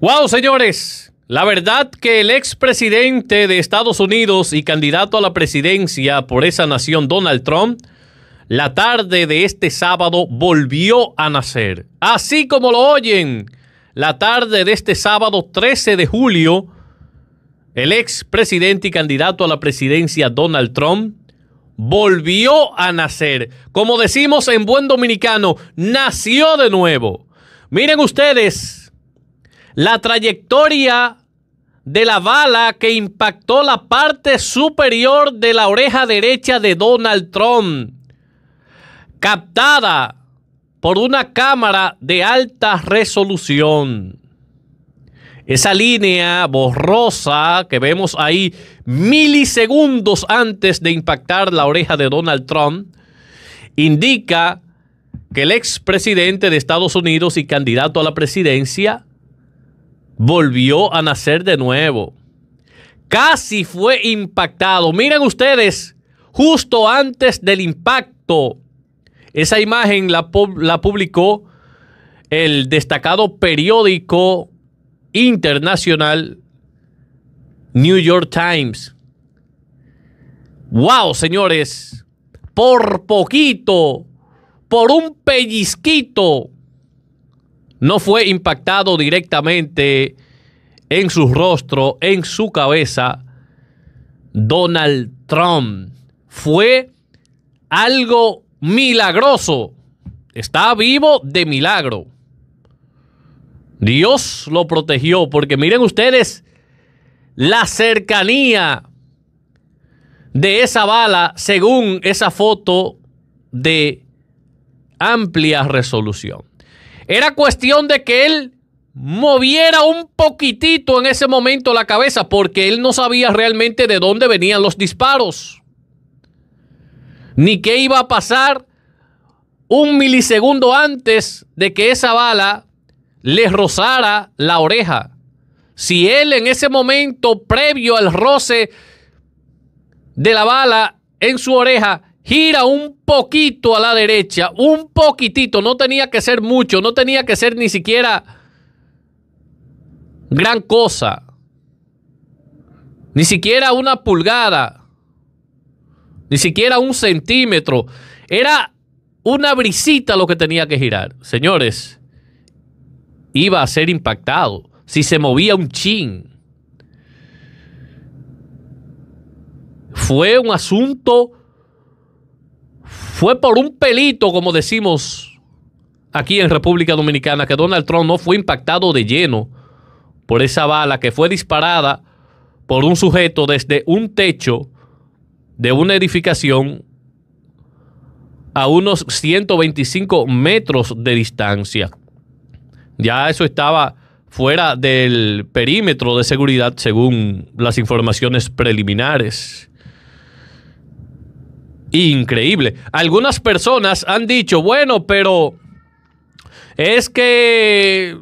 Wow, señores. La verdad que el expresidente de Estados Unidos y candidato a la presidencia por esa nación, Donald Trump, la tarde de este sábado volvió a nacer. Así como lo oyen, la tarde de este sábado 13 de julio, el expresidente y candidato a la presidencia, Donald Trump, volvió a nacer. Como decimos en buen dominicano, nació de nuevo. Miren ustedes la trayectoria de la bala que impactó la parte superior de la oreja derecha de Donald Trump, captada por una cámara de alta resolución. Esa línea borrosa que vemos ahí milisegundos antes de impactar la oreja de Donald Trump indica que el expresidente de Estados Unidos y candidato a la presidencia volvió a nacer de nuevo. Casi fue impactado. Miren ustedes, justo antes del impacto, esa imagen la, publicó el destacado periódico internacional New York Times. ¡Wow, señores! Por poquito, por un pellizquito, no fue impactado directamente en su rostro, en su cabeza, Donald Trump. Fue algo milagroso. Está vivo de milagro. Dios lo protegió, porque miren ustedes la cercanía de esa bala según esa foto de amplia resolución. Era cuestión de que él moviera un poquitito en ese momento la cabeza porque él no sabía realmente de dónde venían los disparos, ni qué iba a pasar un milisegundo antes de que esa bala le rozara la oreja. Si él en ese momento previo al roce de la bala en su oreja gira un poquito a la derecha, un poquitito, no tenía que ser mucho, no tenía que ser ni siquiera gran cosa, ni siquiera una pulgada, ni siquiera un centímetro, era una brisita lo que tenía que girar. Señores, iba a ser impactado si se movía un chin. Fue un asunto fue por un pelito, como decimos aquí en República Dominicana, que Donald Trump no fue impactado de lleno por esa bala que fue disparada por un sujeto desde un techo de una edificación a unos 125 metros de distancia. Ya eso estaba fuera del perímetro de seguridad según las informaciones preliminares increíble. Algunas personas han dicho, bueno, pero es que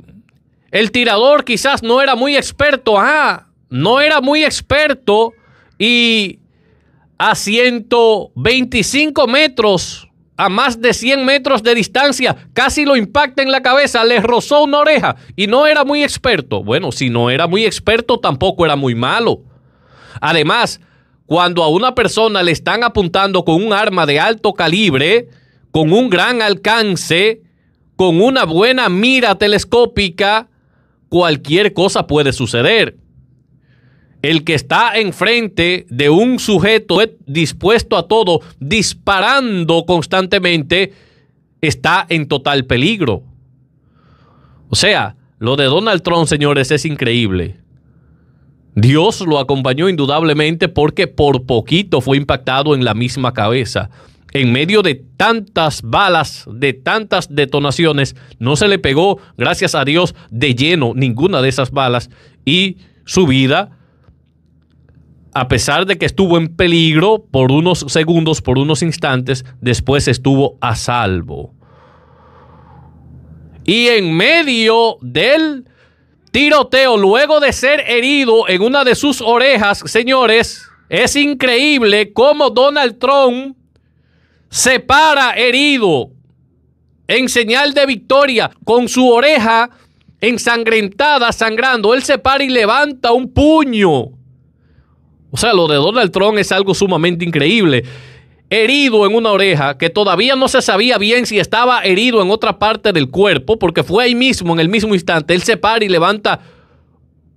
el tirador quizás no era muy experto. Ah, no era muy experto y a 125 metros, a más de 100 metros de distancia, casi lo impacta en la cabeza, le rozó una oreja y no era muy experto. Bueno, si no era muy experto, tampoco era muy malo. Además, cuando a una persona le están apuntando con un arma de alto calibre, con un gran alcance, con una buena mira telescópica, cualquier cosa puede suceder. El que está enfrente de un sujeto dispuesto a todo, disparando constantemente, está en total peligro. O sea, lo de Donald Trump, señores, es increíble. Dios lo acompañó indudablemente porque por poquito fue impactado en la misma cabeza. En medio de tantas balas, de tantas detonaciones, no se le pegó, gracias a Dios, de lleno ninguna de esas balas y su vida, a pesar de que estuvo en peligro por unos segundos, por unos instantes, después estuvo a salvo. Y en medio del Tiroteo luego de ser herido en una de sus orejas, señores. Es increíble cómo Donald Trump se para herido en señal de victoria con su oreja ensangrentada, sangrando. Él se para y levanta un puño. O sea, lo de Donald Trump es algo sumamente increíble herido en una oreja, que todavía no se sabía bien si estaba herido en otra parte del cuerpo, porque fue ahí mismo, en el mismo instante, él se para y levanta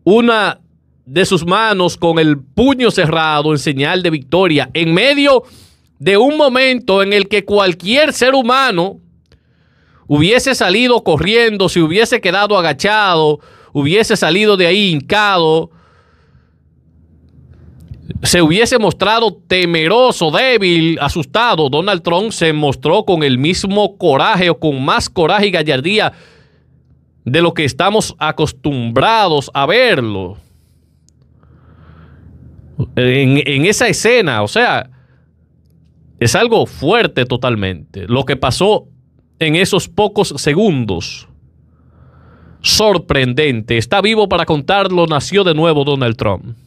una de sus manos con el puño cerrado en señal de victoria, en medio de un momento en el que cualquier ser humano hubiese salido corriendo, si hubiese quedado agachado, hubiese salido de ahí hincado, se hubiese mostrado temeroso, débil, asustado, Donald Trump se mostró con el mismo coraje o con más coraje y gallardía de lo que estamos acostumbrados a verlo. En, en, esa escena, o sea, es algo fuerte totalmente. Lo que pasó en esos pocos segundos. Sorprendente. Está vivo para contarlo. Nació de nuevo Donald Trump.